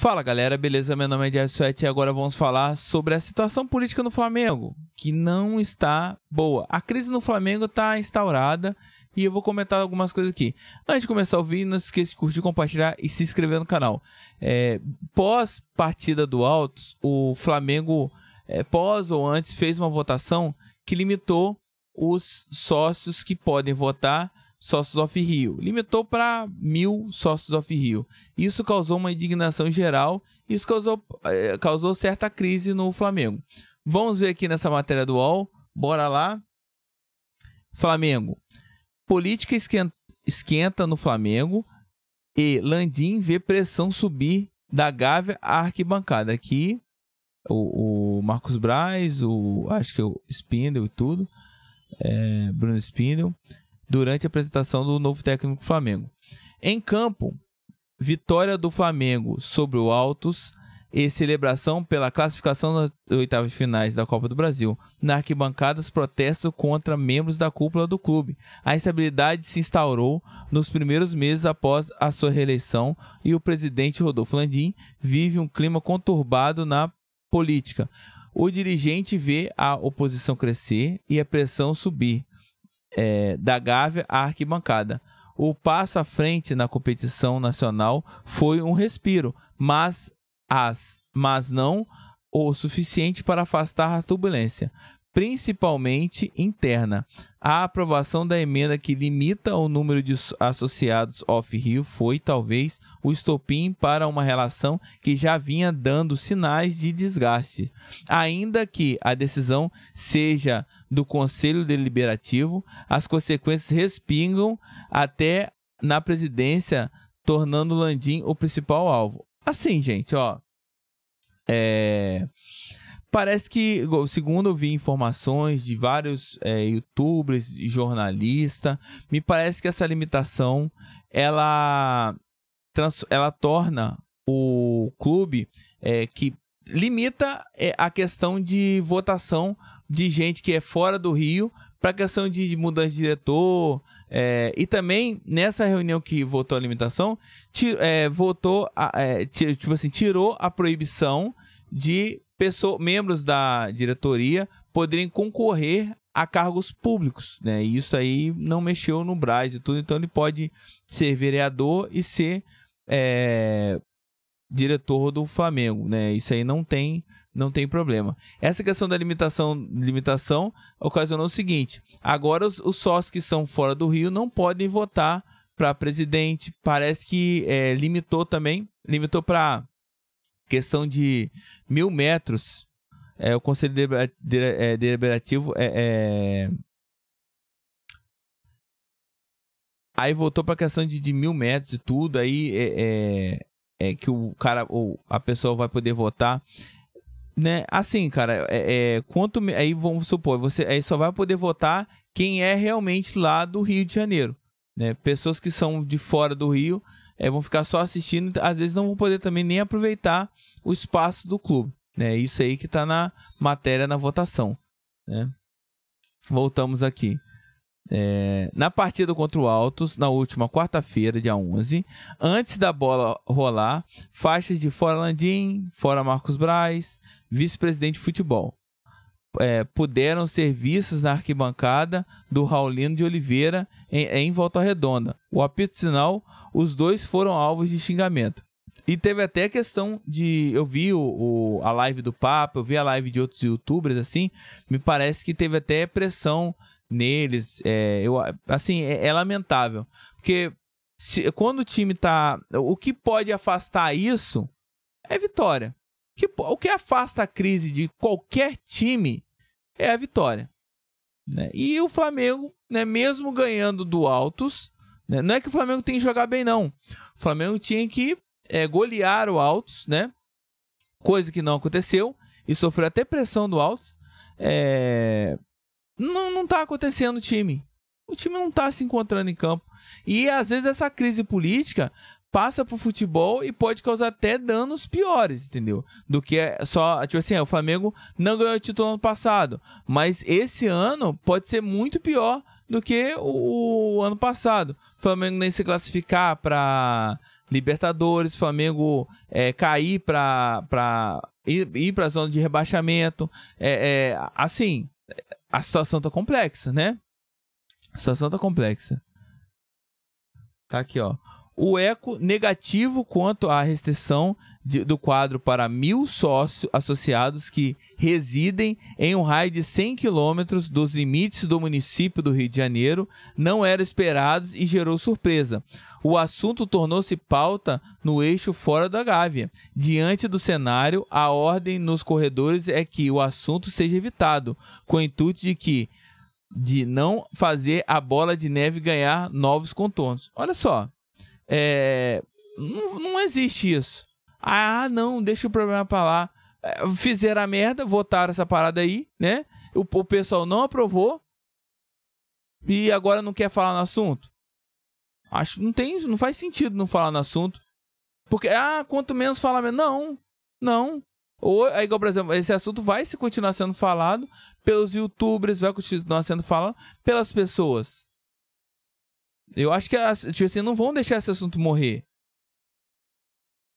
Fala galera, beleza? Meu nome é Jeff Sweat e agora vamos falar sobre a situação política no Flamengo, que não está boa. A crise no Flamengo está instaurada e eu vou comentar algumas coisas aqui. Antes de começar o vídeo, não se esqueça de curtir, compartilhar e se inscrever no canal. É, pós partida do Altos, o Flamengo, é, pós ou antes, fez uma votação que limitou os sócios que podem votar sócios of Rio, limitou para mil sócios of Rio. Isso causou uma indignação geral, isso causou, eh, causou certa crise no Flamengo. Vamos ver aqui nessa matéria do UOL, bora lá. Flamengo. Política esquenta no Flamengo e Landim vê pressão subir da Gávea à arquibancada. Aqui o, o Marcos Braz, o acho que é o Spindle e tudo, é, Bruno Spindle durante a apresentação do novo técnico do Flamengo. Em campo, vitória do Flamengo sobre o Altos e celebração pela classificação das oitavas finais da Copa do Brasil. Na arquibancada, os protestos contra membros da cúpula do clube. A instabilidade se instaurou nos primeiros meses após a sua reeleição e o presidente Rodolfo Landim vive um clima conturbado na política. O dirigente vê a oposição crescer e a pressão subir é, da Gávea à arquibancada. O passo à frente na competição nacional foi um respiro, mas, as, mas não o suficiente para afastar a turbulência principalmente interna. A aprovação da emenda que limita o número de associados off-rio foi, talvez, o estopim para uma relação que já vinha dando sinais de desgaste. Ainda que a decisão seja do Conselho Deliberativo, as consequências respingam até na presidência, tornando Landim o principal alvo. Assim, gente, ó. É Parece que, segundo eu vi informações de vários é, youtubers e jornalista, me parece que essa limitação ela, trans, ela torna o clube é, que limita é, a questão de votação de gente que é fora do Rio para a questão de mudança de diretor. É, e também, nessa reunião que votou a limitação, tir, é, votou a, é, tipo assim, tirou a proibição de pessoa, membros da diretoria poderem concorrer a cargos públicos, né? E isso aí não mexeu no Braz e tudo, então ele pode ser vereador e ser é, diretor do Flamengo, né? Isso aí não tem não tem problema. Essa questão da limitação limitação ocasionou o seguinte: agora os, os sócios que são fora do Rio não podem votar para presidente. Parece que é, limitou também, limitou para questão de mil metros, é, o Conselho é, Deliberativo é, é... Aí voltou para a questão de, de, mil metros e tudo, aí é, é, é que o cara ou a pessoa vai poder votar. Né? Assim, cara, é, é quanto aí vamos supor, você aí só vai poder votar quem é realmente lá do Rio de Janeiro, né? Pessoas que são de fora do Rio, é, vão ficar só assistindo, às vezes não vão poder também nem aproveitar o espaço do clube. Né? Isso aí que está na matéria na votação. Né? Voltamos aqui. É, na partida contra o Altos, na última quarta-feira, dia 11, antes da bola rolar, faixas de fora Landim, fora Marcos Braz, vice-presidente de futebol é, puderam ser vistas na arquibancada do Raulino de Oliveira em, em Volta Redonda. O apito sinal, os dois foram alvos de xingamento. E teve até a questão de. Eu vi o, o, a live do Papa, eu vi a live de outros youtubers, assim. Me parece que teve até pressão neles. É, eu, assim, é, é lamentável. Porque se, quando o time tá. O que pode afastar isso é vitória que o que afasta a crise de qualquer time é a vitória. Né? E o Flamengo, né, mesmo ganhando do Altos, né, não é que o Flamengo tem que jogar bem, não. O Flamengo tinha que é, golear o Altos, né? Coisa que não aconteceu e sofreu até pressão do Altos. É... Não, não tá acontecendo o time. O time não tá se encontrando em campo. E às vezes essa crise política passa pro futebol e pode causar até danos piores, entendeu? Do que é só, tipo assim, o Flamengo não ganhou o título ano passado, mas esse ano pode ser muito pior do que o, o ano passado. O Flamengo nem se classificar para Libertadores, Flamengo é, cair para ir, para a zona de rebaixamento. É, é, assim, a situação tá complexa, né? A situação tá complexa. Tá aqui, ó o eco negativo quanto à restrição de, do quadro para mil sócios associados que residem em um raio de 100 quilômetros dos limites do município do Rio de Janeiro não era esperado e gerou surpresa. O assunto tornou-se pauta no eixo fora da Gávea. Diante do cenário, a ordem nos corredores é que o assunto seja evitado, com o intuito de que de não fazer a bola de neve ganhar novos contornos. Olha só, é, não, não existe isso. Ah, não, deixa o problema pra lá. É, fizeram a merda, votaram essa parada aí, né? O, o pessoal não aprovou e agora não quer falar no assunto. Acho que não tem, não faz sentido não falar no assunto. Porque, ah, quanto menos falar menos. Não, não. Ou, aí, é igual, por exemplo, esse assunto vai se continuar sendo falado pelos youtubers, vai continuar sendo falado pelas pessoas. Eu acho que, é tipo assim, não vão deixar esse assunto morrer.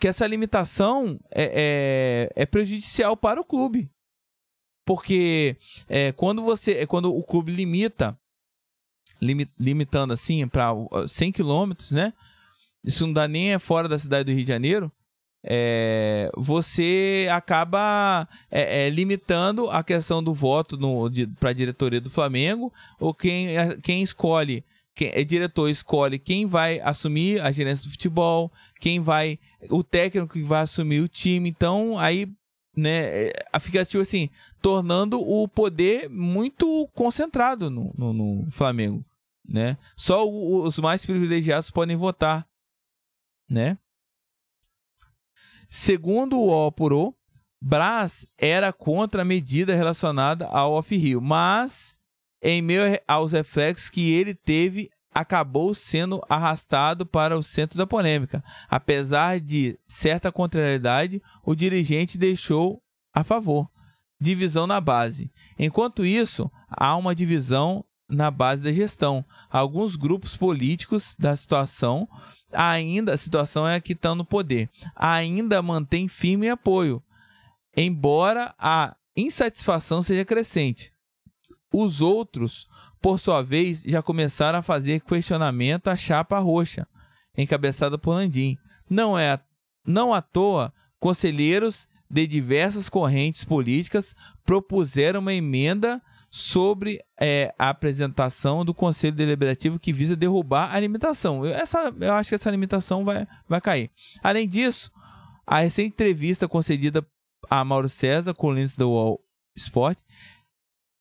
Que essa limitação é, é, é prejudicial para o clube. Porque é, quando você. É, quando o clube limita, lim, limitando assim para 100 quilômetros, né? Isso não dá nem é fora da cidade do Rio de Janeiro. É, você acaba é, é, limitando a questão do voto para a diretoria do Flamengo, ou quem, quem escolhe quem é diretor escolhe quem vai assumir a gerência do futebol, quem vai o técnico que vai assumir o time. Então, aí né, é, fica tipo assim, tornando o poder muito concentrado no, no, no Flamengo, né? Só o, os mais privilegiados podem votar, né? Segundo o Oporo, Brás era contra a medida relacionada ao Off-Rio, mas em meio aos reflexos que ele teve, acabou sendo arrastado para o centro da polêmica. Apesar de certa contrariedade, o dirigente deixou a favor. Divisão na base. Enquanto isso, há uma divisão na base da gestão. Alguns grupos políticos da situação ainda, a situação é que estão tá no poder, ainda mantém firme apoio, embora a insatisfação seja crescente. Os outros, por sua vez, já começaram a fazer questionamento à chapa roxa, encabeçada por Landim. Não é não à toa, conselheiros de diversas correntes políticas propuseram uma emenda sobre é, a apresentação do Conselho Deliberativo que visa derrubar a limitação. Eu, essa, eu acho que essa limitação vai, vai cair. Além disso, a recente entrevista concedida a Mauro César, colunista do UOL Esporte,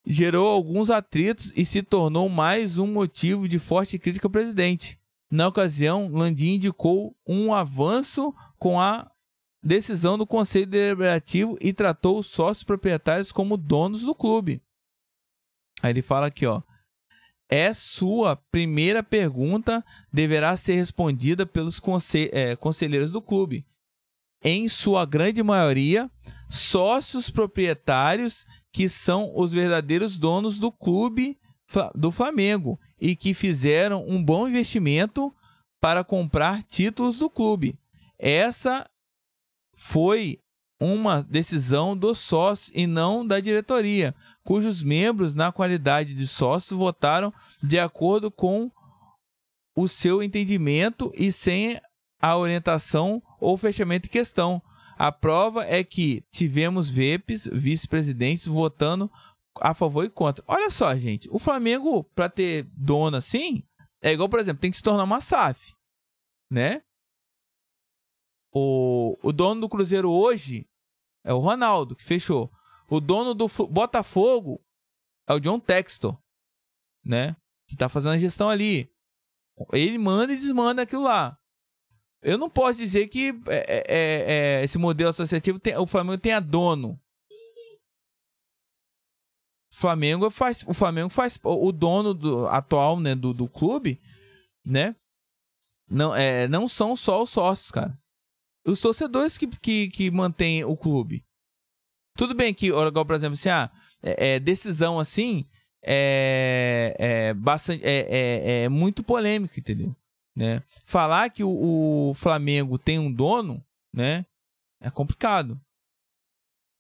gerou alguns atritos e se tornou mais um motivo de forte crítica ao presidente. Na ocasião, Landim indicou um avanço com a decisão do Conselho Deliberativo e tratou os sócios proprietários como donos do clube. Aí ele fala aqui, ó. É sua primeira pergunta deverá ser respondida pelos consel é, eh, conselheiros do clube. Em sua grande maioria, sócios proprietários que são os verdadeiros donos do clube do Flamengo e que fizeram um bom investimento para comprar títulos do clube. Essa foi uma decisão dos sócios e não da diretoria, cujos membros, na qualidade de sócios, votaram de acordo com o seu entendimento e sem a orientação ou fechamento em questão, a prova é que tivemos VEPs, vice-presidentes, votando a favor e contra. Olha só, gente, o Flamengo, para ter dono assim, é igual, por exemplo, tem que se tornar uma SAF, né? O, o dono do Cruzeiro hoje é o Ronaldo, que fechou. O dono do Botafogo é o John Textor, né? Que tá fazendo a gestão ali. Ele manda e desmanda aquilo lá. Eu não posso dizer que é, é, é, é, esse modelo associativo tem, o Flamengo tenha dono. O Flamengo faz, o Flamengo faz o dono do, atual, né, do, do clube, né? Não, é, não são só os sócios, cara. Os torcedores que, que, que mantêm o clube. Tudo bem que, igual, por exemplo, assim, ah, é, é, decisão assim é, é, bastante, é, é, é muito polêmico, entendeu? Né? Falar que o, o Flamengo tem um dono, né? É complicado.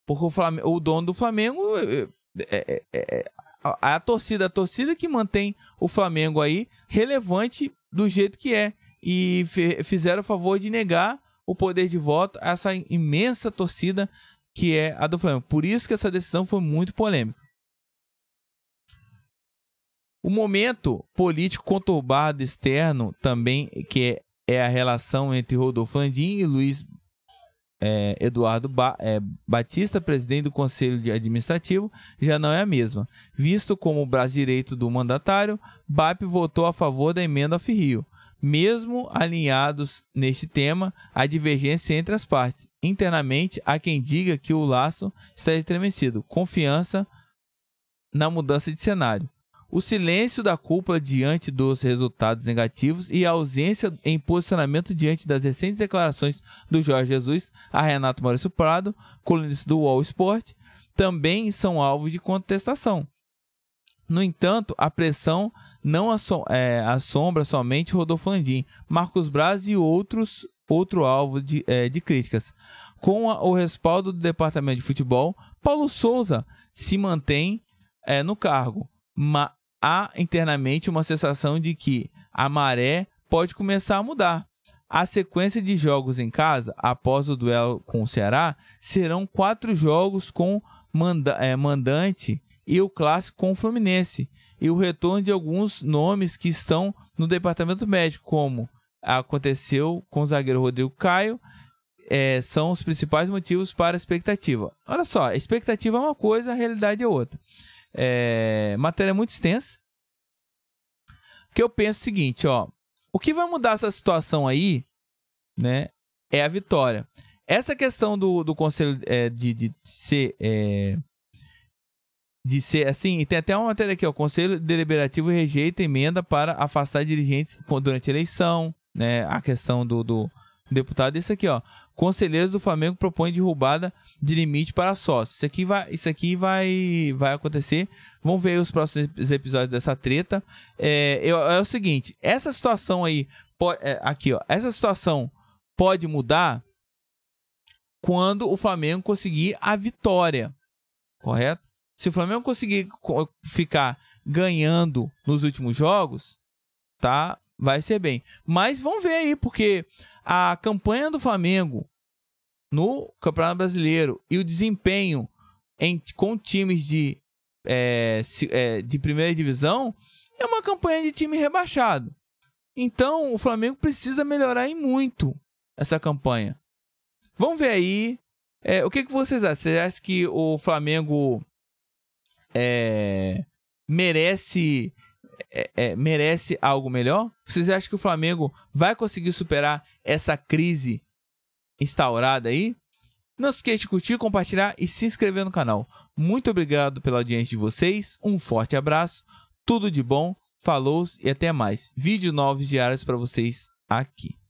Porque o, Flamengo, o dono do Flamengo é é é, é, é, é a, a, torcida, a torcida que mantém o Flamengo aí relevante do jeito que é. E fizeram o favor de negar o poder de voto a essa imensa torcida que é a do Flamengo. Por isso que essa decisão foi muito polêmica. O momento político conturbado externo também, que é, é a relação entre Rodolfo Landim e Luiz é, Eduardo ba é, Batista, presidente do Conselho Administrativo, já não é a mesma. Visto como o braço direito do mandatário, BAP votou a favor da emenda ao Rio. Mesmo alinhados neste tema, há divergência entre as partes. Internamente, há quem diga que o laço está estremecido. Confiança na mudança de cenário o silêncio da culpa diante dos resultados negativos e a ausência em posicionamento diante das recentes declarações do Jorge Jesus a Renato Maurício Prado, colunista do Wall Sport, também são alvo de contestação. No entanto, a pressão não é, assombra somente Rodolfo Landim, Marcos Braz e outros outro alvo de, é, de críticas. Com a, o respaldo do departamento de futebol, Paulo Souza se mantém é, no cargo, ma, há internamente uma sensação de que a maré pode começar a mudar. A sequência de jogos em casa, após o duelo com o Ceará, serão quatro jogos com manda é, mandante e o clássico com o Fluminense. E o retorno de alguns nomes que estão no departamento médico, como aconteceu com o zagueiro Rodrigo Caio, é, são os principais motivos para a expectativa. Olha só, a expectativa é uma coisa, a realidade é outra. É, matéria muito extensa. Que eu penso o seguinte, ó. O que vai mudar essa situação aí, né? É a vitória. Essa questão do, do conselho é, de, de ser. É, de ser assim, e tem até uma matéria aqui, ó. O conselho Deliberativo rejeita emenda para afastar dirigentes durante a eleição, né? A questão do, do deputado esse aqui, ó. Conselheiros do Flamengo propõem derrubada de limite para sócios. Isso aqui vai, isso aqui vai, vai acontecer. Vamos ver os próximos episódios dessa treta. É, é o seguinte, essa situação aí, pode, é, aqui, ó. Essa situação pode mudar quando o Flamengo conseguir a vitória, correto? Se o Flamengo conseguir ficar ganhando nos últimos jogos, tá? vai ser bem. Mas vamos ver aí, porque a campanha do Flamengo no Campeonato Brasileiro e o desempenho em, com times de, é, é de primeira divisão é uma campanha de time rebaixado. Então o Flamengo precisa melhorar em muito essa campanha. Vamos ver aí. É, o que, que vocês acham? Vocês acham que o Flamengo é, merece é, é, merece algo melhor? Vocês acham que o Flamengo vai conseguir superar essa crise instaurada aí? Não se esqueça de curtir, compartilhar e se inscrever no canal. Muito obrigado pela audiência de vocês, um forte abraço, tudo de bom, falou e até mais. Vídeos novos diários para vocês aqui.